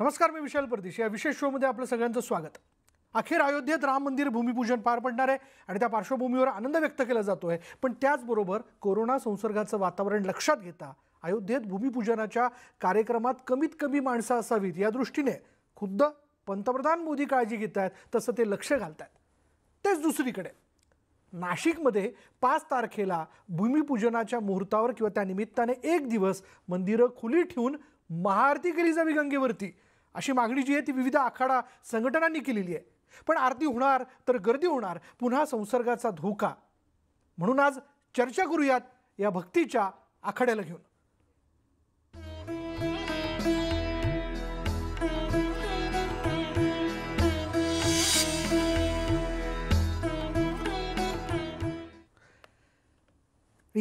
नमस्कार मी विशाल परदेश या विशेष शोमध्ये आपलं सगळ्यांचं स्वागत अखेर अयोध्येत राम मंदिर भूमिपूजन पार पडणार आहे आणि त्या पार्श्वभूमीवर आनंद व्यक्त केला जातो आहे पण त्याचबरोबर कोरोना संसर्गाचं वातावरण लक्षात घेता अयोध्येत भूमिपूजनाच्या कार्यक्रमात कमीत कमी माणसं असावीत या दृष्टीने खुद्द पंतप्रधान मोदी काळजी घेत आहेत तसं ते लक्ष घालत आहेत तेच दुसरीकडे नाशिकमध्ये पाच तारखेला भूमिपूजनाच्या मुहूर्तावर किंवा त्या निमित्ताने एक दिवस मंदिरं खुली ठेवून महाआरती केली जावी गंगेवरती अशी मागणी जी आहे ती विविध आखाडा संघटनांनी केलेली आहे पण आरती होणार तर गर्दी होणार पुन्हा संसर्गाचा धोका म्हणून आज चर्चा करूयात या भक्तीच्या आखाड्याला घेऊन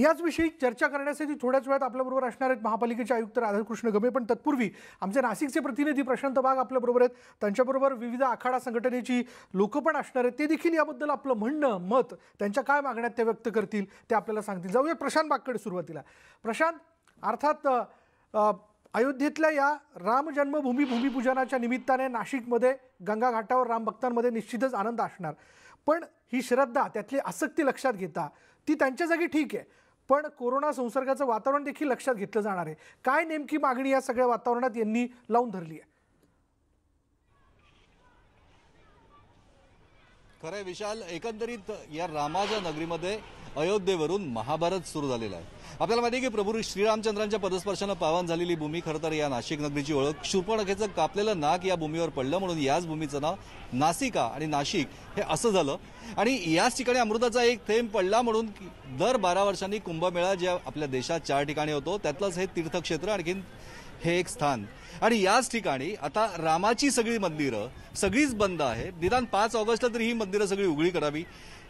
याचविषयी चर्चा करण्यासाठी थोड्याच वेळात आपल्याबरोबर असणार आहेत महापालिकेचे आयुक्त राधाकृष्ण गमे पण तत्पूर्वी आमचे नाशिकचे प्रतिनिधी प्रशांत बाग आपल्याबरोबर आहेत त्यांच्याबरोबर विविध आखाडा संघटनेची लोकं पण असणार आहेत ते देखील याबद्दल आपलं म्हणणं मत त्यांच्या काय मागण्यात ते व्यक्त करतील ते आपल्याला सांगतील जाऊया प्रशांत बागकडे सुरुवातीला प्रशांत अर्थात अयोध्येतल्या या राम जन्मभूमी भूमिपूजनाच्या निमित्ताने नाशिकमध्ये गंगा घाटावर राम निश्चितच आनंद असणार पण ही श्रद्धा त्यातली आसक्ती लक्षात घेता ती त्यांच्या जागी ठीक आहे पण कोरोना संसर्गाचं वातावरण देखील लक्षात घेतलं जाणार आहे काय नेमकी मागणी या सगळ्या वातावरणात यांनी लावून धरली आहे खरे विशाल एकंदरीत या रामाजा नगरीमध्ये अयोध्येवरून महाभारत सुरू झालेला आहे आपल्याला माहिती आहे की प्रभू श्रीरामचंद्रांच्या पदस्पर्शानं पावन झालेली भूमी खरं तर या नाशिक नगरीची ओळख शूर्पणखेचं कापलेलं नाक या भूमीवर पडलं म्हणून याच भूमीचं नाव नासिका आणि नाशिक हे असं झालं आणि याच ठिकाणी अमृताचा एक थेंब पडला म्हणून दर बारा वर्षांनी कुंभमेळा जे आपल्या देशात चार ठिकाणी होतो त्यातलंच हे तीर्थक्षेत्र आणखीन हे एक स्थान आणि याच ठिकाणी आता रामाची सगळी मंदिरं सगळीच बंद आहे निदान पाच ऑगस्टला तरी ही मंदिरं सगळी उघडी करावी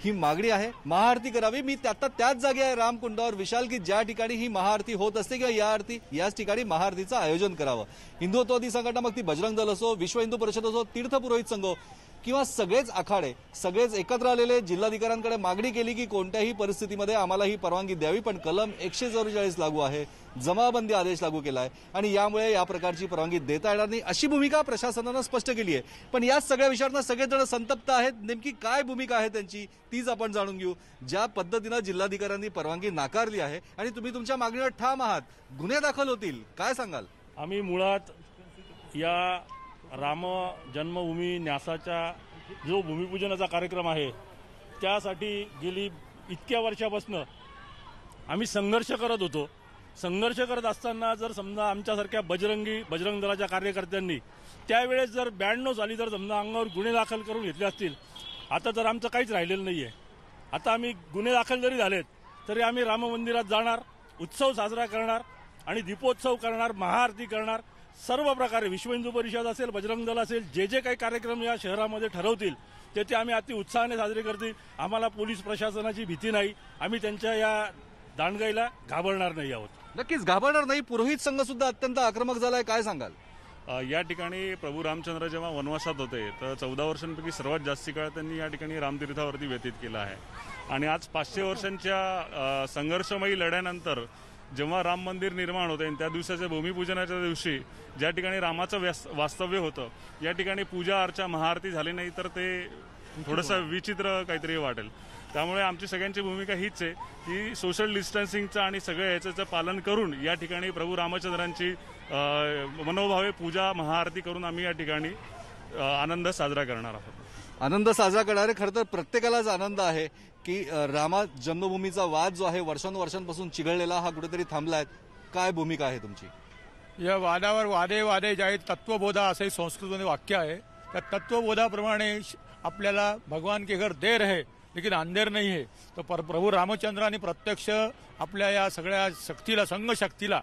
ही मागणी आहे महाआरती करावी मी आता त्याच जागी आहे रामकुंडावर विशाल की ज्या ठिकाणी ही महाआरती होत असते किंवा या आरती याच ठिकाणी महाआरतीचं आयोजन करावं हिंदुत्ववादी संघटना मग ती बजरंग दल असो विश्व हिंदू परिषद असो तीर्थ पुरोहित संघ किंवा सगळेच आखाडे सगळेच एकत्र आलेले जिल्हाधिकाऱ्यांकडे मागणी केली की कोणत्याही परिस्थितीमध्ये आम्हाला ही परवानगी द्यावी पण कलम एकशे चव्वेचाळीस लागू आहे जमाबंदी आदेश लागू केला आहे आणि यामुळे या प्रकारची परवानगी देता येणार नाही अशी भूमिका प्रशासनानं स्पष्ट केली आहे पण या सगळ्या विषयांना सगळेजण संतप्त आहेत नेमकी काय भूमिका आहे त्यांची तीच आपण जाणून घेऊ ज्या पद्धतीनं जिल्हाधिकाऱ्यांनी परवानगी नाकारली आहे आणि तुम्ही तुमच्या मागणीवर ठाम आहात गुन्हे दाखल होतील काय सांगाल आम्ही मुळात या राम जन्मभूमी न्यासाच्या जो भूमिपूजनाचा कार्यक्रम आहे त्यासाठी गेली इतक्या वर्षापासनं आम्ही संघर्ष करत होतो संघर्ष करत असताना जर समजा आमच्यासारख्या बजरंगी बजरंग दलाच्या कार्यकर्त्यांनी त्यावेळेस जर ब्याण्णव झाली तर समजा अंगावर गुन्हे दाखल करून घेतले असतील आता तर आमचं काहीच राहिलेलं नाही आहे आता आम्ही गुन्हे दाखल जरी झालेत तरी आम्ही राम मंदिरात जाणार उत्सव साजरा करणार आणि दीपोत्सव करणार महाआरती करणार सर्व प्रकारे विश्व हिंदू परिषद असेल बजरंग दल असेल जे जे काही कार्यक्रम या शहरामध्ये ठरवतील ते ते आम्ही अति उत्साहाने साजरे करतील आम्हाला पोलीस प्रशासनाची भीती नाही आम्ही त्यांच्या या दांडगाईला घाबरणार नाही आहोत नक्कीच घाबरणार नाही पुरोहित संघ सुद्धा अत्यंत आक्रमक झालाय काय सांगाल या ठिकाणी प्रभू रामचंद्र जेव्हा वनवासात होते तर चौदा वर्षांपैकी सर्वात जास्ती काळ त्यांनी या ठिकाणी रामतीर्थावरती व्यतीत केला आहे आणि आज पाचशे वर्षांच्या संघर्षमयी लढ्यानंतर जेव्हा राम मंदिर निर्माण होते आणि त्या दिवसाच्या भूमिपूजनाच्या दिवशी ज्या ठिकाणी रामाचं व्यास वास्तव्य होतं या ठिकाणी पूजा अर्चा महाआरती झाली नाही तर ते थोडंसं विचित्र काहीतरी वाटेल त्यामुळे आमची सगळ्यांची भूमिका हीच आहे की सोशल डिस्टन्सिंगचं आणि सगळं याचं पालन करून या ठिकाणी प्रभू रामचंद्रांची मनोभावे पूजा महाआरती करून आम्ही या ठिकाणी आनंद साजरा करणार आहोत आनंद साजरा करणारे खरं तर प्रत्येकालाच आनंद आहे की रामा जन्मभूमीचा वाद जो आहे वर्षानुवर्षांपासून चिघळलेला हा कुठेतरी थांबला आहे काय भूमिका आहे तुमची या वादावर वादे वादे जे आहेत तत्वबोधा असंही संस्कृतमध्ये वाक्य आहे त्या तत्वबोधाप्रमाणे आपल्याला भगवान के घर देर आहे लेकिन अंधेर नाही आहे तर पर प्रभू रामचंद्राने प्रत्यक्ष आपल्या या सगळ्या शक्तीला संघ शक्तीला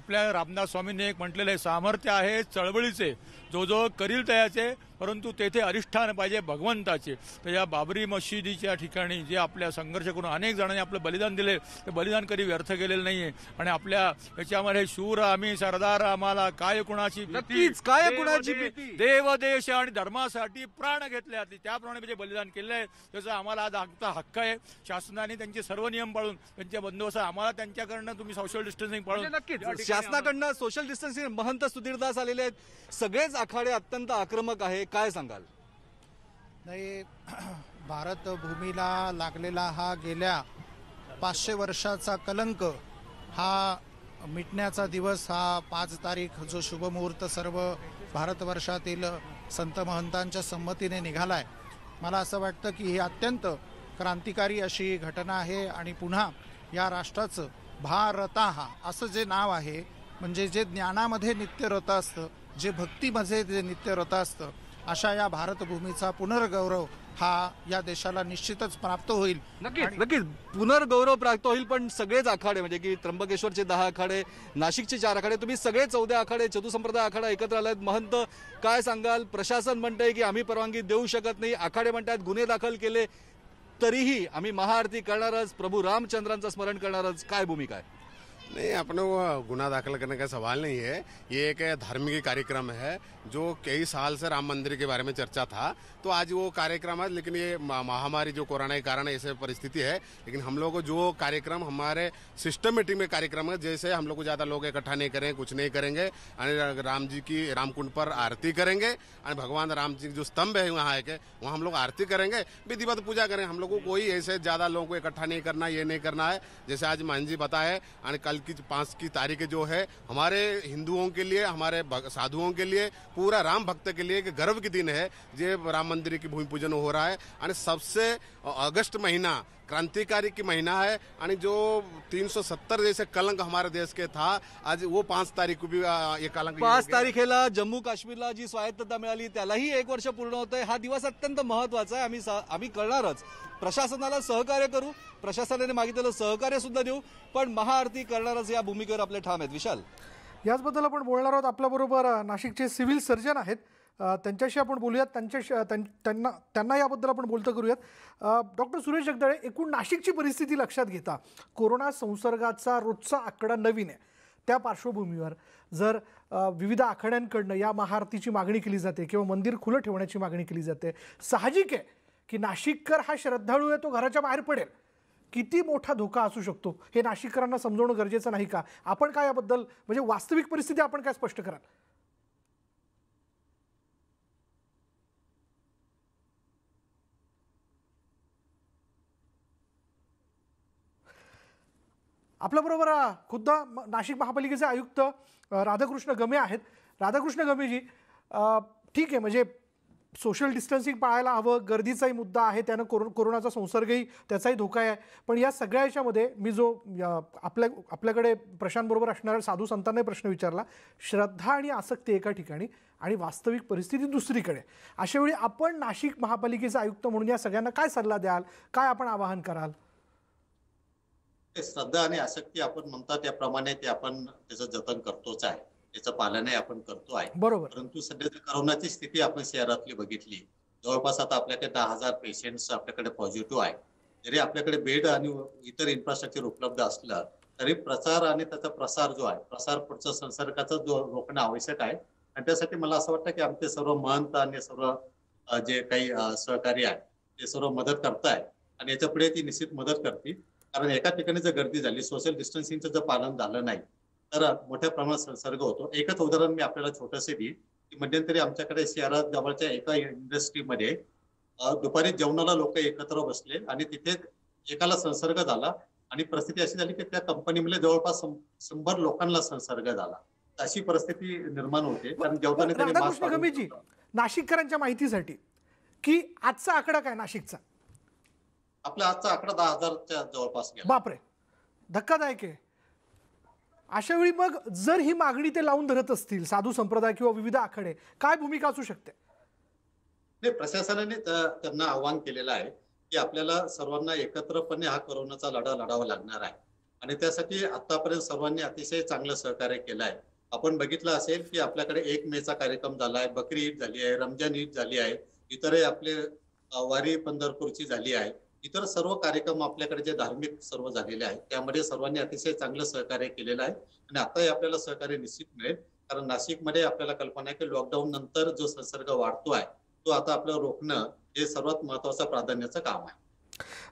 आपल्या रामदास स्वामींनी एक म्हटलेलं आहे सामर्थ्य आहे चळवळीचे जो जो करील त्याचे परंतु तेथे अधिष्ठान पाहिजे भगवंताचे तर या बाबरी मशिदीच्या ठिकाणी जे आपल्या संघर्ष करून अनेक जणांनी आपलं बलिदान दिले ते बलिदान कधी व्यर्थ केलेलं नाहीये आणि आपल्या याच्यामध्ये शूर आम्ही सरदार आम्हाला काय कुणाची भीतीच काय कुणाची देव देश आणि धर्मासाठी प्राण घेतले जाते त्याप्रमाणे जे बलिदान केले आहे त्याचा आम्हाला आज हक्क आहे शासनाने त्यांचे सर्व नियम पाळून त्यांच्या बंदोबस्त आम्हाला त्यांच्याकडनं तुम्ही सोशल डिस्टन्सिंग पाळून म्हणजे नक्कीच शासनाकडनं सोशल डिस्टन्सिंग महंत सुधीरदास आलेले आहेत सगळेच आखाडे अत्यंत आक्रमक आहे काय सांगाल नाही भारत भूमीला लागलेला हा गेल्या पाचशे वर्षाचा कलंक हा मिटण्याचा दिवस हा पाच तारीख जो शुभमुहूर्त सर्व भारतवर्षातील संत महंतांच्या संमतीने निघाला आहे मला असं वाटतं की ही अत्यंत क्रांतिकारी अशी घटना आहे आणि पुन्हा या राष्ट्राचं भारता हा असं जे नाव आहे म्हणजे जे ज्ञानामध्ये नित्यरत असतं जे भक्तीमध्ये जे नित्यरत असतं अशा या भारतभूमीचा पुनर्गौरव हा या देशाला निश्चितच प्राप्त होईल नक्कीच नक्कीच पुनर्गौरव प्राप्त होईल पण सगळेच आखाडे म्हणजे की त्र्यंबकेश्वरचे दहा आखाडे नाशिकचे चार आखाडे तुम्ही सगळे चौदा आखाडे चतुसंप्रदाय आखाडा एकत्र आलेत महंत काय सांगाल प्रशासन म्हणतंय की आम्ही परवानगी देऊ शकत नाही आखाडे म्हणतात गुन्हे दाखल केले तरीही आम्ही महाआरती करणारच प्रभू रामचंद्रांचं स्मरण करणारच काय भूमिका आहे नहीं अपने वो गुना दाखिल करने का सवाल नहीं है ये एक धार्मिक कार्यक्रम है जो कई साल से राम मंदिर के बारे में चर्चा था तो आज वो कार्यक्रम है लेकिन ये महामारी जो कोरोना के कारण ऐसे परिस्थिति है लेकिन हम लोग जो कार्यक्रम हमारे सिस्टमेटिक में कार्यक्रम है जैसे हम लोग को ज़्यादा लोग इकट्ठा नहीं करेंगे कुछ नहीं करेंगे राम जी की रामकुंड पर आरती करेंगे और भगवान राम जी जो स्तंभ है वहाँ के वहाँ हम लोग आरती करेंगे विधिवत पूजा करेंगे हम लोग को कोई ऐसे ज़्यादा लोगों को इकट्ठा नहीं करना ये नहीं करना है जैसे आज मान जी बताए और कल की पांच की तारीख जो है हमारे हिंदुओं के लिए हमारे साधुओं के लिए पूरा राम भक्त के लिए एक गर्व की दिन है ये राम मंदिर की भूमि पूजन हो रहा है और सबसे अगस्त महीना क्रांतिकारी की महीना है आणि जो 370 जैसे कलंक हमारे देश के था आज वो पाच तारीख भी ये कलंक हो पाच तारखेला जम्मू काश्मीरला जी स्वायत्तता मिळाली त्यालाही एक वर्ष पूर्ण होतंय हा दिवस अत्यंत महत्वाचा आहे आम्ही आम्ही करणारच प्रशासनाला सहकार्य करू प्रशासनाने मागितलेलं सहकार्य सुद्धा देऊ पण महाआरती करणारच या भूमिकेवर आपले ठाम आहेत विशाल याचबद्दल आपण बोलणार आहोत आपल्याबरोबर नाशिकचे सिव्हिल सर्जन आहेत त्यांच्याशी आपण बोलूयात त्यांच्याशी त्यांना त्यांना याबद्दल आपण बोलतं करूयात डॉक्टर सुरेश जगदाळे एकूण नाशिकची परिस्थिती लक्षात घेता कोरोना संसर्गाचा रोजचा आकडा नवीन आहे त्या पार्श्वभूमीवर जर विविध आखाड्यांकडनं या महाआरतीची मागणी केली जाते किंवा मंदिर खुलं ठेवण्याची मागणी केली जाते साहजिक आहे की नाशिककर हा श्रद्धाळू आहे तो घराच्या बाहेर पडेल किती मोठा धोका असू शकतो हे नाशिककरांना समजवणं गरजेचं नाही का आपण काय याबद्दल म्हणजे वास्तविक परिस्थिती आपण काय स्पष्ट कराल आपल्याबरोबर खुद्द नाशिक महापालिकेचे आयुक्त राधाकृष्ण गमे आहेत राधाकृष्ण गमेजी ठीक आहे म्हणजे सोशल डिस्टन्सिंग पाळायला हवं गर्दीचाही मुद्दा आहे त्यानं कोरो कोरोनाचा संसर्गही त्याचाही धोका आहे पण या सगळ्या याच्यामध्ये मी जो आपल्या आपल्याकडे प्रशांतबरोबर असणाऱ्या साधू संतांनाही प्रश्न विचारला श्रद्धा आणि आसक्ती एका ठिकाणी आणि वास्तविक परिस्थिती दुसरीकडे अशावेळी आपण नाशिक महापालिकेचे आयुक्त म्हणून या सगळ्यांना काय सल्ला द्याल काय आपण आवाहन कराल श्रद्धा आणि आसक्ती आपण म्हणता त्याप्रमाणे ते आपण त्याचं जतन करतोच आहे त्याचं पालनही आपण करतो आहे बरोबर परंतु सध्या करोनाची स्थिती आपण शहरातली बघितली जवळपास आता आपल्याकडे दहा हजार पेशंट आपल्याकडे पॉझिटिव्ह आहे जरी आपल्याकडे बेड आणि इतर इन्फ्रास्ट्रक्चर उपलब्ध असलं तरी प्रचार आणि त्याचा प्रसार जो आहे प्रसार पुढचा संसर्गाचा जो रोखणं आवश्यक आहे आणि त्यासाठी मला असं वाटतं की आमचे सर्व महंत आणि सर्व जे काही सहकारी आहे ते सर्व मदत करताय आणि याच्या पुढे ती निश्चित मदत करतील कारण एका ठिकाणी जर गर्दी झाली सोशल डिस्टन्सिंगचं जर पालन झालं नाही तर मोठ्या प्रमाणात संसर्ग होतो एकच उदाहरण मी आपल्याला छोटस देईन की मध्यंतरी आमच्याकडे शहरात जवळच्या एका इंडस्ट्रीमध्ये दुपारी जेवणाला लोक एकत्र बसले आणि तिथे एकाला संसर्ग झाला आणि परिस्थिती अशी झाली की त्या कंपनीमध्ये जवळपास शंभर लोकांना संसर्ग झाला अशी परिस्थिती निर्माण होते कारण जेवताना नाशिककरांच्या माहितीसाठी की आजचा आकडा काय नाशिकचा आपला आजचा आकडा दहा हजारच्या जवळपास बापरे धक्कादायक आहे अशा वेळी मग जर ही मागणी ते लावून धरत असतील साधू संप्रदाय किंवा विविध आखडे काय भूमिका असू शकते नाही प्रशासनाने त्यांना आवाहन केलेलं आहे की आपल्याला सर्वांना एकत्रपणे हा कोरोनाचा लढा लढावा लागणार आहे आणि त्यासाठी आतापर्यंत सर्वांनी अतिशय चांगलं सहकार्य केलं आहे आपण बघितलं असेल की आपल्याकडे एक मेचा कार्यक्रम झाला आहे बकरी ईद झाली आहे रमजान ईद झाली आहे इतरही आपले वारी पंढरपूरची झाली आहे इतर सर्व कार्यक्रम आपल्याकडे जे धार्मिक सर्व झालेले आहेत त्यामध्ये सर्वांनी अतिशय चांगलं सहकार्य केलेलं आहे आणि आताही आपल्याला सहकार्य निश्चित मिळेल कारण नाशिकमध्ये आपल्याला कल्पना आहे की लॉकडाऊन नंतर जो संसर्ग वाढतो आहे तो आता आपल्याला रोखणं हे सर्वात महत्वाचं प्राधान्याचं काम आहे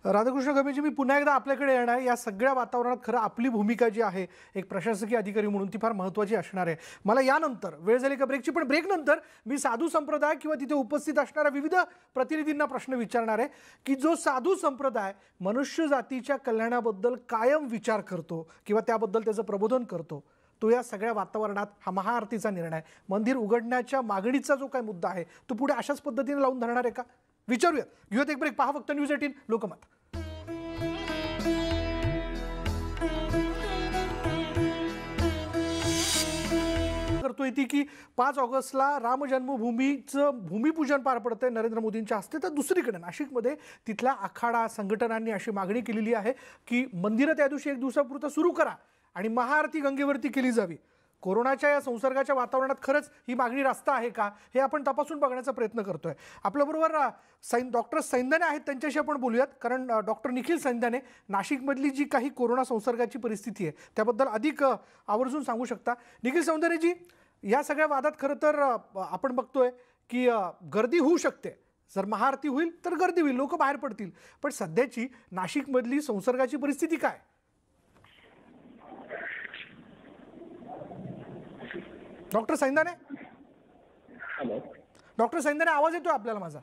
राधाकृष्ण गमेजी मी पुन्हा एकदा आपल्याकडे येणार या सगळ्या वातावरणात खरं आपली भूमिका जी आहे एक प्रशासकीय अधिकारी म्हणून ती फार महत्वाची असणार आहे मला यानंतर वेळ झाली का ब्रेकची पण ब्रेक नंतर मी साधू संप्रदाय किंवा तिथे उपस्थित असणाऱ्या विविध प्रतिनिधींना प्रश्न विचारणार आहे की जो साधू संप्रदाय मनुष्य जातीच्या कल्याणाबद्दल कायम विचार करतो किंवा त्याबद्दल त्याचं प्रबोधन करतो तो या सगळ्या वातावरणात हा महाआरतीचा निर्णय मंदिर उघडण्याच्या मागणीचा जो काही मुद्दा आहे तो पुढे अशाच पद्धतीने लावून धरणार आहे का विचारूया घेऊयात एक ब्रेक पहा फक्त न्यूज एटीन लोकमत करतोय ती की पाच ऑगस्टला रामजन्मभूमीचं भूमिपूजन पार पडतंय नरेंद्र मोदींच्या हस्ते तर दुसरीकडे नाशिकमध्ये तिथल्या आखाडा संघटनांनी अशी मागणी केलेली आहे की मंदिरं त्या दिवशी एक दिवसापुरतं सुरू करा आणि महाआरती गंगेवरती केली जावी कोरोनाच्या या संसर्गाच्या वातावरणात खरंच ही मागणी रास्त आहे का हे आपण तपासून बघण्याचा प्रयत्न करतोय आपल्याबरोबर सैन डॉक्टर सैंदाने आहेत त्यांच्याशी आपण बोलूयात कारण डॉक्टर निखिल सैंदाने नाशिकमधली जी काही कोरोना संसर्गाची परिस्थिती आहे त्याबद्दल अधिक आवर्जून सांगू शकता निखिल सौंदर्यजी या सगळ्या वादात खरं तर आपण बघतोय की गर्दी होऊ शकते जर महाआरती होईल तर गर्दी होईल लोक बाहेर पडतील पण सध्याची नाशिकमधली संसर्गाची परिस्थिती काय doctor Saindane hello doctor Saindane आवाज येतोय आपल्याला माझा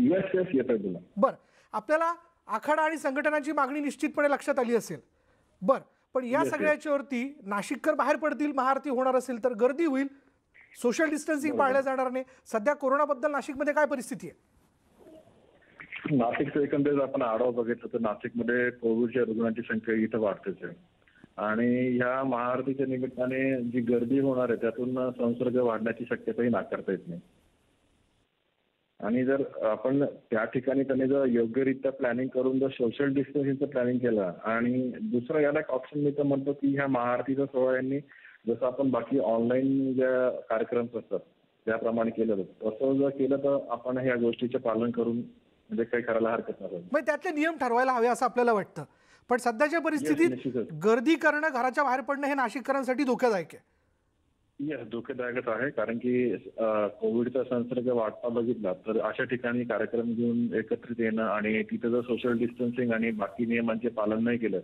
येस येस येतोय बर आपल्याला आखाडा आणि संघटनाची मागणी निश्चितपणे लक्षात आली असेल बर पण या सगळ्याच्यावरती नाशिककर बाहेर पडतील महाआरती होणार असेल तर गर्दी होईल सोशल डिस्टन्सिंग पाळल्या जाणार नाही सध्या कोरोनाबद्दल नाशिकमध्ये काय परिस्थिती आहे नाशिकचं एकंदरीत आपण आढावा बघितलं तर नाशिकमध्ये कोविडच्या रुग्णांची संख्या इथं वाढतेच आहे आणि ह्या महाआरतीच्या निमित्ताने जी गर्दी होणार आहे त्यातून संसर्ग वाढण्याची शक्यताही नाकारता येत नाही आणि जर आपण त्या ठिकाणी त्यांनी जर योग्यरित्या प्लॅनिंग करून जर सोशल डिस्टन्सिंगचं प्लॅनिंग केलं आणि दुसरं याला एक ऑप्शन मी तर म्हणतो की ह्या महाआरतीच्या सोहळ्यांनी जसं आपण बाकी ऑनलाईन ज्या कार्यक्रम असतात त्याप्रमाणे केलं तसं जर केलं तर आपण ह्या गोष्टीचे पालन करून म्हणजे काही करायला हरकत नाही मग त्यातले नियम ठरवायला हवे असं आपल्याला वाटतं पण सध्याच्या परिस्थितीत गर्दी करणं घराच्या बाहेर पडणं हे नाशिककरांसाठी धोकादायक आहे धोकेदायकच आहे कारण की कोविडचा संसर्ग वाढता बघितला तर अशा ठिकाणी कार्यक्रम घेऊन एकत्रित येणं आणि तिथं जर सोशल डिस्टन्सिंग आणि बाकी नियमांचे पालन नाही केलं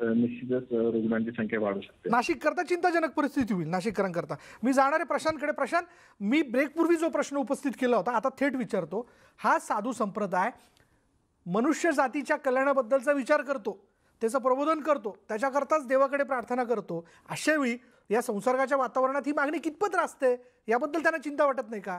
तर निश्चितच रुग्णांची संख्या वाढू शकते नाशिक करता चिंताजनक परिस्थिती होईल नाशिककरांकरता मी जाणारे प्रशांतकडे प्रशांत मी ब्रेकपूर्वी जो प्रश्न उपस्थित केला होता आता थेट विचारतो हा साधू संप्रदाय मनुष्य जातीच्या कल्याणाबद्दलचा विचार करतो त्याचं प्रबोधन करतो त्याच्याकरताच देवाकडे प्रार्थना करतो अशावेळी या संसर्गाच्या वातावरणात ही मागणी कितपत रासते याबद्दल त्यांना चिंता वाटत नाही का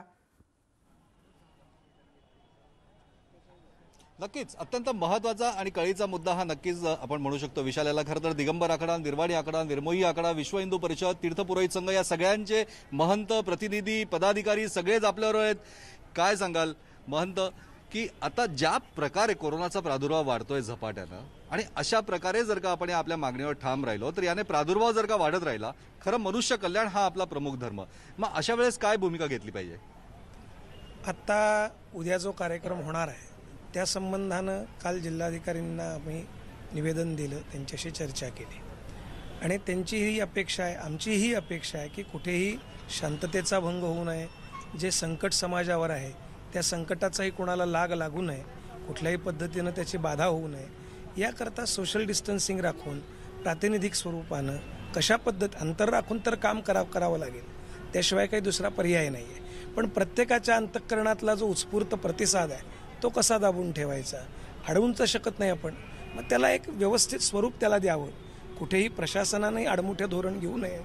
नक्कीच अत्यंत महत्त्वाचा आणि कळीचा मुद्दा हा नक्कीच आपण म्हणू शकतो विशाल याला खरं तर दिगंबर आकडा निर्वाणी आकडा निर्मोही आकडा विश्व हिंदू परिषद तीर्थपुरोहित संघ या सगळ्यांचे महंत प्रतिनिधी पदाधिकारी सगळेच आपल्यावर आहेत काय सांगाल महंत की आता ज्या प्रकारे कोरोनाचा प्रादुर्भाव वाढतोय झपाट्यानं आणि अशा प्रकारे जर का आपण या आपल्या मागणीवर ठाम राहिलो तर याने प्रादुर्भाव जर का वाढत राहिला खरं मनुष्य कल्याण हा आपला प्रमुख धर्म मग अशा वेळेस काय भूमिका घेतली पाहिजे आत्ता उद्या जो कार्यक्रम होणार आहे त्या संबंधानं काल जिल्हाधिकाऱ्यांना आम्ही निवेदन दिलं त्यांच्याशी चर्चा केली आणि त्यांचीही अपेक्षा आहे आमचीही अपेक्षा आहे की कुठेही शांततेचा भंग होऊ नये जे संकट समाजावर आहे त्या संकटाचाही कोणाला लाग लागू नये कुठल्याही पद्धतीनं त्याची बाधा होऊ नये याकरता सोशल डिस्टन्सिंग राखून प्रातिनिधिक स्वरूपानं कशा पद्धत अंतर राखून तर काम करा करावं लागेल त्याशिवाय काही दुसरा पर्याय नाही आहे पण प्रत्येकाच्या अंतःकरणातला जो उत्स्फूर्त प्रतिसाद आहे तो कसा दाबून ठेवायचा अडवून तर शकत नाही आपण मग त्याला एक व्यवस्थित स्वरूप त्याला द्यावं कुठेही प्रशासनाने आडमुठे धोरण घेऊ नये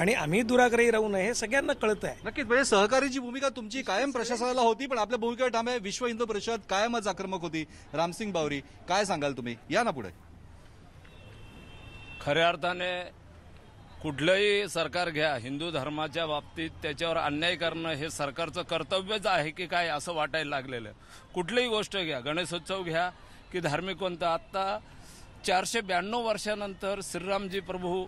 आणि आम्ही दुराग्रही राहू नये हे सगळ्यांना कळत आहे नक्कीच म्हणजे सहकारीची भूमिका तुमची कायम प्रशासनाला होती पण आपल्या भूमिका ठाम आहे विश्व हिंदू परिषद कायमच आक्रमक होती रामसिंग बावरी काय सांगाल तुम्ही या ना पुढे खऱ्या अर्थाने कुठलंही सरकार घ्या हिंदू धर्माच्या बाबतीत त्याच्यावर अन्याय करणं हे सरकारचं कर्तव्यच आहे की काय असं वाटायला लागलेलं कुठलीही गोष्ट घ्या गणेशोत्सव घ्या की धार्मिक कोणता आत्ता चारशे ब्याण्णव वर्षानंतर श्रीरामजी प्रभू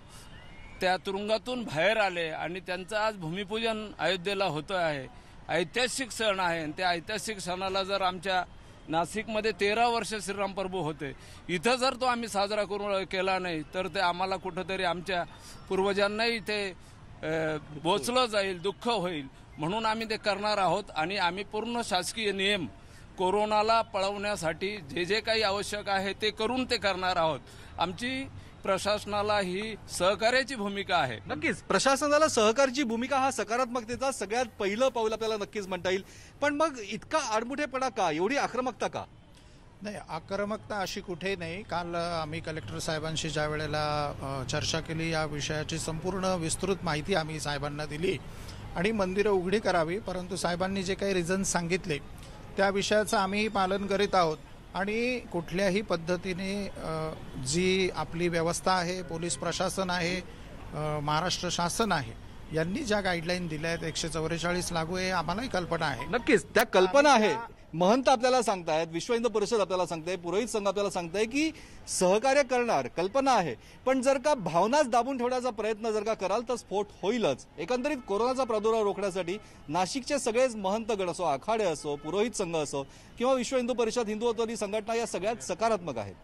त्या तुरुंगातून बाहेर आले आणि त्यांचं आज भूमिपूजन अयोध्येला होतं आहे ऐतिहासिक सण आहे आणि त्या ऐतिहासिक सणाला जर आमच्या नाशिकमध्ये तेरा वर्ष श्रीराम प्रभू होते इथं जर तो आम्ही साजरा करू केला नाही तर ते आम्हाला कुठंतरी आमच्या पूर्वजांनाही इथे बोचलं जाईल दुःख होईल म्हणून आम्ही ते करणार आहोत आणि आम्ही पूर्ण शासकीय नियम कोरोनाला पळवण्यासाठी जे जे काही आवश्यक आहे ते करून ते करणार आहोत आमची प्रशासनाला ही सहकार्याची भूमिका आहे नक्कीच प्रशासनाला सहकारची भूमिका हा सकारात्मकतेचा सगळ्यात पहिलं पाऊल आपल्याला नक्कीच म्हणता येईल पण मग इतका आडमुठेपणा का एवढी आक्रमकता का नाही आक्रमकता अशी कुठे नाही काल आम्ही कलेक्टर साहेबांशी ज्या वेळेला चर्चा केली या विषयाची संपूर्ण विस्तृत माहिती आम्ही साहेबांना दिली आणि मंदिरं उघडी करावी परंतु साहेबांनी जे काही रिझन्स सांगितले त्या विषयाचं आम्ही पालन करीत आहोत आणि कुठल्याही पद्धतीने जी आपली व्यवस्था आहे पोलीस प्रशासन आहे महाराष्ट्र शासन आहे यांनी ज्या गाईडलाईन दिल्या आहेत एकशे चौवेचाळीस लागू आहे आम्हालाही कल्पना आहे नक्कीच त्या कल्पना आहे महंत आपल्याला सांगतायत विश्व हिंदू परिषद आपल्याला सांगते पुरोहित संघ आपल्याला सांगताय की सहकार्य करणार कल्पना आहे पण जर का भावनाच दाबून ठेवण्याचा प्रयत्न जर का कराल तर स्फोट होईलच एकंदरीत कोरोनाचा प्रादुर्भाव रोखण्यासाठी नाशिकचे सगळेच महंत गण असो आखाडे असो पुरोहित संघ असो किंवा विश्व हिंदू परिषद हिंदुत्ववादी संघटना या सगळ्यात सकारात्मक आहेत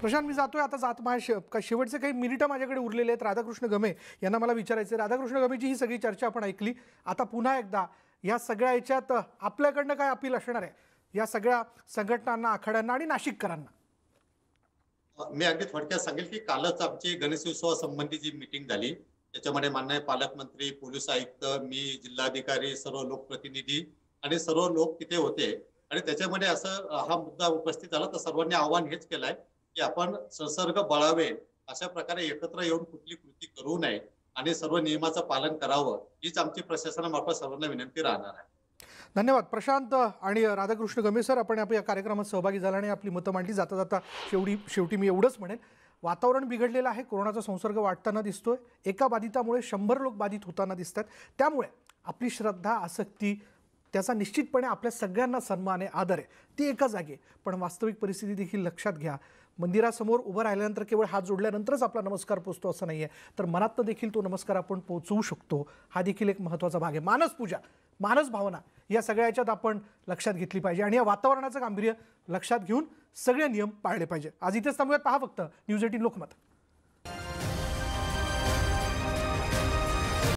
प्रशांत मी जातोय आता जात माझ्या शेवटचे काही मिनिटं माझ्याकडे उरलेले आहेत राधाकृष्ण गमे यांना मला विचारायचे राधाकृष्ण गमेची ही सगळी चर्चा आपण ऐकली आता पुन्हा एकदा या सगळ्या याच्यात आपल्याकडनं काय अपील असणार आहे या सगळ्या संघटनांना आखाड्यांना आणि नाशिककरांना मी अगदी थोडक्यात सांगेल की कालच आमची गणेशोत्सवासंबंधी जी मिटिंग झाली त्याच्यामध्ये माननीय पालकमंत्री पोलीस आयुक्त मी जिल्हाधिकारी सर्व लोकप्रतिनिधी आणि सर्व लोक तिथे होते आणि त्याच्यामध्ये असं हा मुद्दा उपस्थित झाला तर सर्वांनी आव्हान हेच केलंय की आपण संसर्ग बळावे अशा प्रकारे एकत्र येऊन कुठली कृती करू नये आणि सर्व नियमाचं पालन करावं हीच आमची प्रशासनामार्फत सर्वांना विनंती राहणार आहे धन्यवाद प्रशांत आणि राधाकृष्ण गमे सर आपण या कार्यक्रमात सहभागी झाला आणि आपली मतं मांडली जाता जाता शेवटी शेवटी मी एवढंच म्हणेन वातावरण बिघडलेलं आहे कोरोनाचा संसर्ग वाढताना दिसतोय एका बाधितामुळे शंभर लोक बाधित होताना दिसतात त्यामुळे आपली श्रद्धा आसक्ती त्याचा निश्चितपणे आपल्या सगळ्यांना सन्मान आहे आदर आहे ती एका जागी पण वास्तविक परिस्थिती देखील लक्षात घ्या मंदिरासमोर उभं राहिल्यानंतर केवळ हात जोडल्यानंतरच आपला नमस्कार पोचतो असं नाही आहे तर मनातनं देखील तो नमस्कार आपण पोचवू शकतो हा देखील एक महत्त्वाचा भाग आहे मानस पूजा मानस भावना या सगळ्याच्यात आपण लक्षात घेतली पाहिजे आणि या वातावरणाचं गांभीर्य लक्षात घेऊन सगळे नियम पाळले पाहिजे आज इथेच थांबूयात पहा फक्त न्यूज एटीन लोकमत